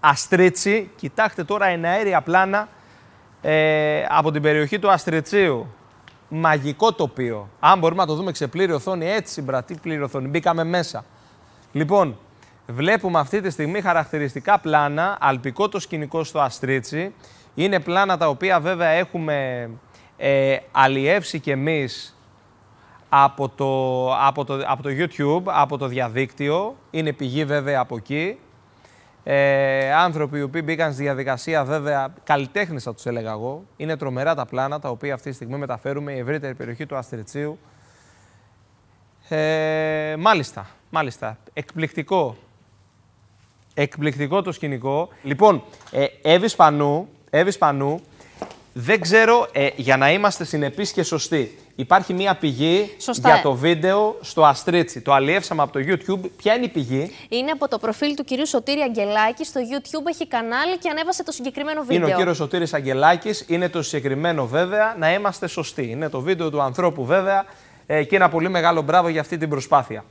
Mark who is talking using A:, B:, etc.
A: Αστρίτσι. Κοιτάξτε τώρα αέρια πλάνα ε, από την περιοχή του Αστριτσίου. Μαγικό τοπίο. Αν μπορούμε να το δούμε σε πλήρη οθόνη, έτσι μπρατή πλήρη οθόνη. Μπήκαμε μέσα. Λοιπόν, βλέπουμε αυτή τη στιγμή χαρακτηριστικά πλάνα, αλπικό το σκηνικό στο Αστρίτσι. Είναι πλάνα τα οποία βέβαια έχουμε ε, αλλιεύσει κι εμείς από από, από το YouTube, από το διαδίκτυο. Είναι πηγή βέβαια από εκεί. Ε, άνθρωποι οι οποίοι μπήκαν στη διαδικασία, βέβαια, καλλιτέχνες θα τους έλεγα εγώ. Είναι τρομερά τα πλάνα τα οποία αυτή τη στιγμή μεταφέρουμε η ευρύτερη περιοχή του Αστριτσίου. Ε, μάλιστα, μάλιστα. Εκπληκτικό. Εκπληκτικό το σκηνικό. Λοιπόν, ε, Εύης Πανού, Πανού δεν ξέρω, ε, για να είμαστε συνεπείς και σωστοί, υπάρχει μία πηγή για το βίντεο στο Αστρίτσι. Το αλλιεύσαμε από το YouTube. Ποια είναι η πηγή?
B: Είναι από το προφίλ του κυρίου Σωτήρη Αγγελάκη. Στο YouTube έχει κανάλι και ανέβασε το συγκεκριμένο βίντεο. Είναι ο κύριος
A: Σωτήρης Αγγελάκης. Είναι το συγκεκριμένο βέβαια. Να είμαστε σωστοί. Είναι το βίντεο του ανθρώπου βέβαια. Ε, και ένα πολύ μεγάλο μπράβο για αυτή την προσπάθεια.